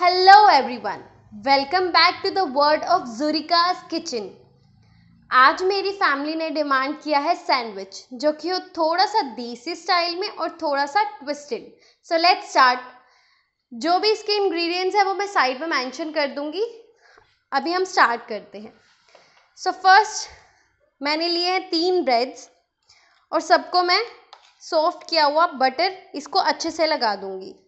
hello everyone welcome back to the world of Zurika's kitchen आज मेरी family ने demand किया है सैंडविच जो कि हो थोड़ा सा देसी स्टाइल में और थोड़ा सा ट्विस्टेड सो लेट्स स्टार्ट जो भी इसके इंग्रेडिएंट्स हैं वो मैं साइड में मेंशन कर दूंगी अभी हम स्टार्ट करते हैं सो so फर्स्ट मैंने लिए हैं तीन ब्रेड्स और सबको मैं सॉफ्ट किया हुआ बटर इसको अच्छे से लगा दूंगी